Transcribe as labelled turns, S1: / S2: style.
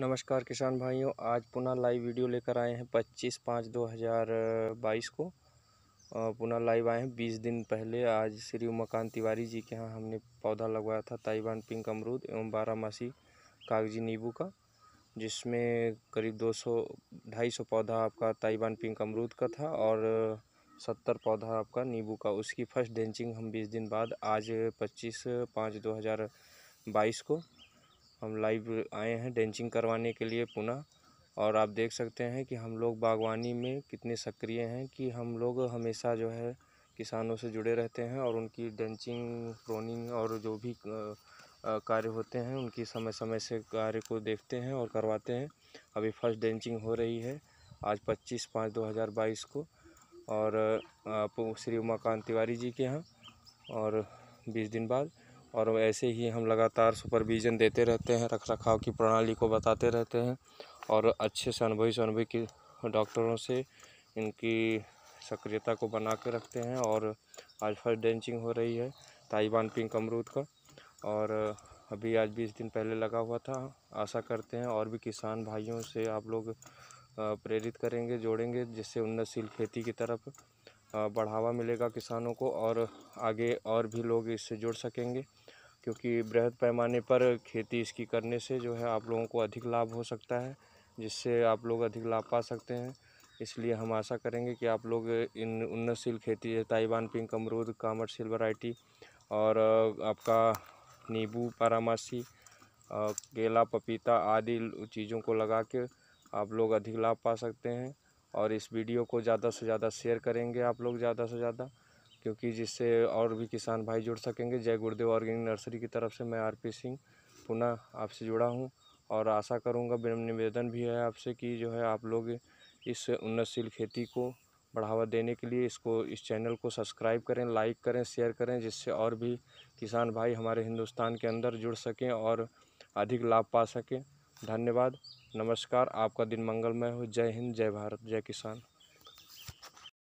S1: नमस्कार किसान भाइयों आज पुनः लाइव वीडियो लेकर आए हैं 25 पाँच 2022 को पुनः लाइव आए हैं 20 दिन पहले आज श्री उमाकांत तिवारी जी के यहाँ हमने पौधा लगवाया था ताइवान पिंक अमरूद एवं बारामासी कागजी नींबू का जिसमें करीब 200 सौ पौधा आपका ताइवान पिंक अमरूद का था और सत्तर पौधा आपका नींबू का उसकी फर्स्ट डेंचिंग हम बीस दिन बाद आज पच्चीस पाँच दो को हम लाइव आए हैं डेंचिंग करवाने के लिए पुनः और आप देख सकते हैं कि हम लोग बागवानी में कितने सक्रिय हैं कि हम लोग हमेशा जो है किसानों से जुड़े रहते हैं और उनकी डेंचिंग प्रोनिंग और जो भी कार्य होते हैं उनकी समय समय से कार्य को देखते हैं और करवाते हैं अभी फर्स्ट डेंचिंग हो रही है आज 25 पाँच 2022 को और श्री उमाकांत तिवारी जी के यहाँ और 20 दिन बाद और ऐसे ही हम लगातार सुपरविज़न देते रहते हैं रख रखाव की प्रणाली को बताते रहते हैं और अच्छे से अनुभवी से अनुभवी की डॉक्टरों से इनकी सक्रियता को बना के रखते हैं और आज फर्स्ट डेंचिंग हो रही है ताइवान पिंक अमरूद का और अभी आज बीस दिन पहले लगा हुआ था आशा करते हैं और भी किसान भाइयों से आप लोग प्रेरित करेंगे जोड़ेंगे जिससे उन्नतशील खेती की तरफ बढ़ावा मिलेगा किसानों को और आगे और भी लोग इससे जुड़ सकेंगे क्योंकि बृहद पैमाने पर खेती इसकी करने से जो है आप लोगों को अधिक लाभ हो सकता है जिससे आप लोग अधिक लाभ पा सकते हैं इसलिए हम आशा करेंगे कि आप लोग इन उन्नतशील खेती जैसे ताइवान पिंक अमरूद कामर्शियल वैरायटी और आपका नींबू पारामासी केला पपीता आदि चीज़ों को लगा के आप लोग अधिक लाभ पा सकते हैं और इस वीडियो को ज़्यादा से ज़्यादा शेयर करेंगे आप लोग ज़्यादा से ज़्यादा क्योंकि जिससे और भी किसान भाई जुड़ सकेंगे जय गुरुदेव ऑर्गेनिक नर्सरी की तरफ से मैं आर पी सिंह पुनः आपसे जुड़ा हूँ और आशा करूँगा विनम्र निवेदन भी है आपसे कि जो है आप लोग इस उन्नतशील खेती को बढ़ावा देने के लिए इसको इस चैनल को सब्सक्राइब करें लाइक करें शेयर करें जिससे और भी किसान भाई हमारे हिंदुस्तान के अंदर जुड़ सकें और अधिक लाभ पा सकें धन्यवाद नमस्कार आपका दिन मंगलमय हो जय हिंद जय भारत जय किसान